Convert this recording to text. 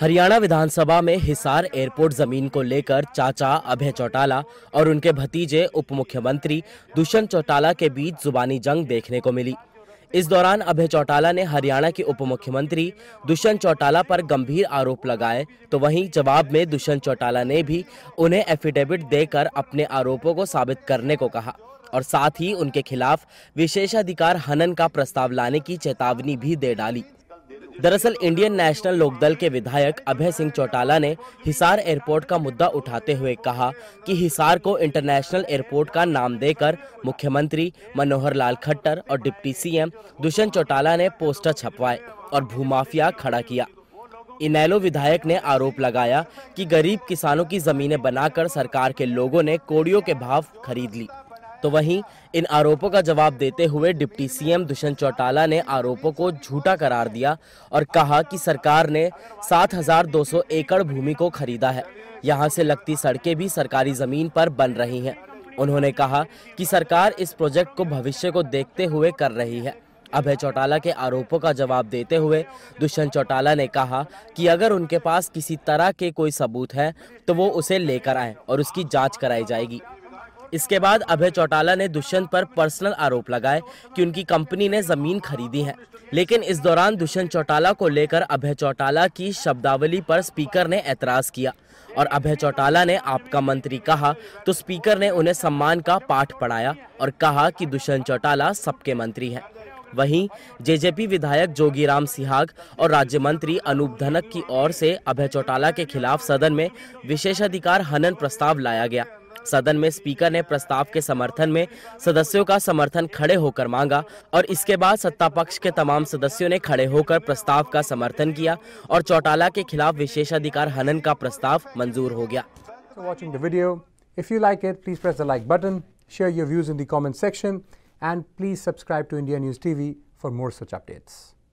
हरियाणा विधानसभा में हिसार एयरपोर्ट जमीन को लेकर चाचा अभय चौटाला और उनके भतीजे उप मुख्यमंत्री दुष्यंत चौटाला के बीच जुबानी जंग देखने को मिली इस दौरान अभय चौटाला ने हरियाणा के उप मुख्यमंत्री दुष्यंत चौटाला पर गंभीर आरोप लगाए तो वहीं जवाब में दुष्यंत चौटाला ने भी उन्हें एफिडेविट देकर अपने आरोपों को साबित करने को कहा और साथ ही उनके खिलाफ विशेषाधिकार हनन का प्रस्ताव लाने की चेतावनी भी दे डाली दरअसल इंडियन नेशनल लोकदल के विधायक अभय सिंह चौटाला ने हिसार एयरपोर्ट का मुद्दा उठाते हुए कहा कि हिसार को इंटरनेशनल एयरपोर्ट का नाम देकर मुख्यमंत्री मनोहर लाल खट्टर और डिप्टी सीएम दुष्यंत चौटाला ने पोस्टर छपवाए और भूमाफिया खड़ा किया इनैलो विधायक ने आरोप लगाया कि गरीब किसानों की जमीनें बनाकर सरकार के लोगों ने कोड़ियों के भाव खरीद ली तो वहीं इन आरोपों का जवाब देते हुए डिप्टी सीएम दुष्यंत चौटाला ने आरोपों को झूठा करार दिया और कहा कि सरकार ने 7,200 एकड़ भूमि को खरीदा है यहां से लगती सड़कें भी सरकारी जमीन पर बन रही हैं उन्होंने कहा कि सरकार इस प्रोजेक्ट को भविष्य को देखते हुए कर रही है अभय चौटाला के आरोपों का जवाब देते हुए दुष्यंत चौटाला ने कहा कि अगर उनके पास किसी तरह के कोई सबूत है तो वो उसे लेकर आए और उसकी जांच कराई जाएगी इसके बाद अभय चौटाला ने दुष्यंत पर पर्सनल आरोप लगाए कि उनकी कंपनी ने जमीन खरीदी है लेकिन इस दौरान दुष्यंत चौटाला को लेकर अभय चौटाला की शब्दावली पर स्पीकर ने ऐतराज किया और अभय चौटाला ने आपका मंत्री कहा तो स्पीकर ने उन्हें सम्मान का पाठ पढ़ाया और कहा कि दुष्यंत चौटाला सबके मंत्री हैं वहीं जेजेपी विधायक जोगीराम सिहाग और राज्य मंत्री अनूप धनक की ओर से अभय चौटाला के खिलाफ सदन में विशेषाधिकार हनन प्रस्ताव लाया गया सदन में स्पीकर ने प्रस्ताव के समर्थन में सदस्यों का समर्थन खड़े होकर मांगा और इसके बाद सत्ता पक्ष के तमाम सदस्यों ने खड़े होकर प्रस्ताव का समर्थन किया और चौटाला के खिलाफ विशेषाधिकार हनन का प्रस्ताव मंजूर हो गया